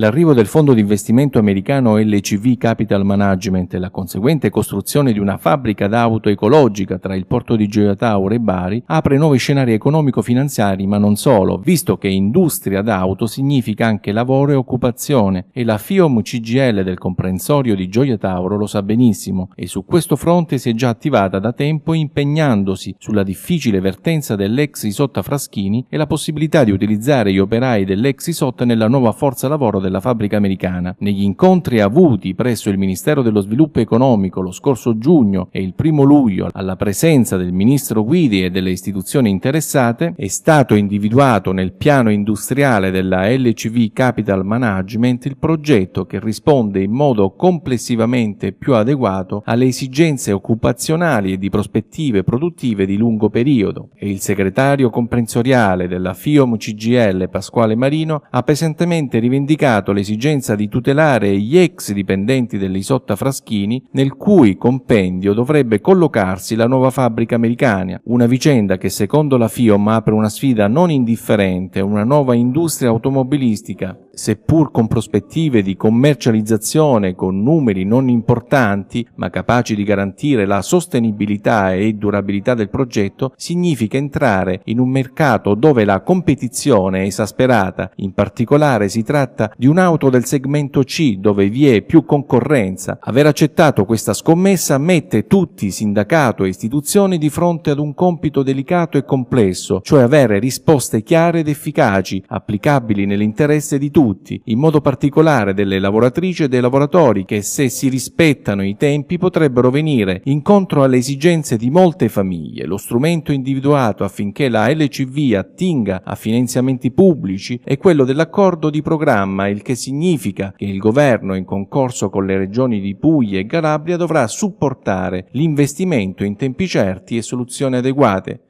L'arrivo del fondo di investimento americano LCV Capital Management e la conseguente costruzione di una fabbrica d'auto ecologica tra il porto di Gioia Tauro e Bari apre nuovi scenari economico-finanziari, ma non solo, visto che industria d'auto significa anche lavoro e occupazione e la FIOM CGL del comprensorio di Gioia Tauro lo sa benissimo e su questo fronte si è già attivata da tempo impegnandosi sulla difficile vertenza dell'ex Isotta Fraschini e la possibilità di utilizzare gli operai dell'ex Isotta nella nuova forza lavoro del della fabbrica americana, negli incontri avuti presso il Ministero dello Sviluppo Economico lo scorso giugno e il primo luglio alla presenza del ministro Guidi e delle istituzioni interessate, è stato individuato nel piano industriale della LCV Capital Management il progetto che risponde in modo complessivamente più adeguato alle esigenze occupazionali e di prospettive produttive di lungo periodo e il segretario comprensoriale della FIOM CGL Pasquale Marino ha pesantemente rivendicato manifestato l'esigenza di tutelare gli ex dipendenti dell'Isotta Fraschini, nel cui compendio dovrebbe collocarsi la nuova fabbrica americana, una vicenda che secondo la FIOM apre una sfida non indifferente, una nuova industria automobilistica, seppur con prospettive di commercializzazione con numeri non importanti, ma capaci di garantire la sostenibilità e durabilità del progetto, significa entrare in un mercato dove la competizione è esasperata, in particolare si tratta di un'auto del segmento C dove vi è più concorrenza. Aver accettato questa scommessa mette tutti, sindacato e istituzioni, di fronte ad un compito delicato e complesso, cioè avere risposte chiare ed efficaci, applicabili nell'interesse di tutti, in modo particolare delle lavoratrici e dei lavoratori che, se si rispettano i tempi, potrebbero venire incontro alle esigenze di molte famiglie. Lo strumento individuato affinché la LCV attinga a finanziamenti pubblici è quello dell'accordo di programma il che significa che il governo, in concorso con le regioni di Puglia e Calabria, dovrà supportare l'investimento in tempi certi e soluzioni adeguate,